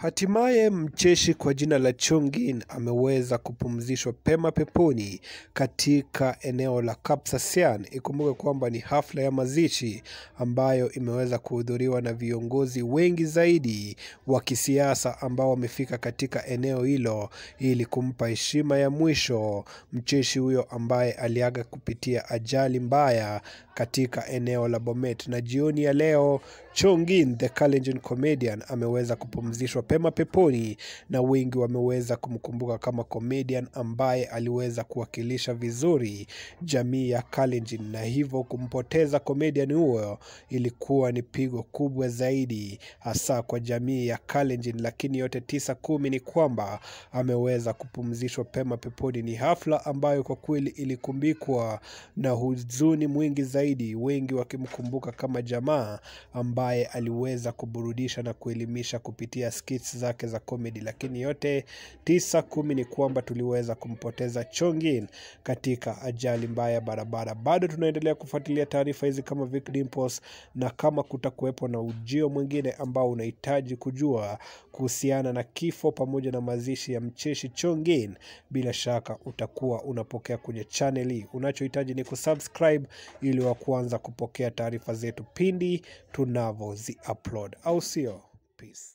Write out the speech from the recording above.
Hatimaye mcheshi kwa jina la chongin ameweza kupumzishwa pema peponi katika eneo la Kapsaesian. Ikumbuke kwamba ni hafla ya mazishi ambayo imeweza kuhudhuriwa na viongozi wengi zaidi wa kisiasa ambao wamefika katika eneo hilo ili kumpa heshima ya mwisho mcheshi huyo ambaye aliaga kupitia ajali mbaya katika eneo la Bomet. Na jioni ya leo chongin the Kalenjin comedian ameweza kupumzishwa mapema peponi, na wengi wameweza kumkumbuka kama comedian ambaye aliweza kuwakilisha vizuri jamii ya Kalenjin, na hivyo kumpoteza comedian huyo ilikuwa ni pigo kubwa zaidi, hasa kwa jamii ya Kalenjin. Lakini yote tisa kumi ni kwamba ameweza kupumzishwa pema peponi. Ni hafla ambayo kwa kweli ilikumbikwa na huzuni mwingi zaidi, wengi wakimkumbuka kama jamaa ambaye aliweza kuburudisha na kuelimisha kupitia skit hits zake za comedy, lakini yote tisa kumi ni kwamba tuliweza kumpoteza Chongin katika ajali mbaya ya barabara. Bado tunaendelea kufuatilia taarifa hizi kama Vic Dimples, na kama kutakuwepo na ujio mwingine ambao unahitaji kujua kuhusiana na kifo pamoja na mazishi ya mcheshi Chongin, bila shaka utakuwa unapokea kwenye channel hii. Unachohitaji ni kusubscribe ili wa kuanza kupokea taarifa zetu pindi tunavyozi upload, au sio? Peace.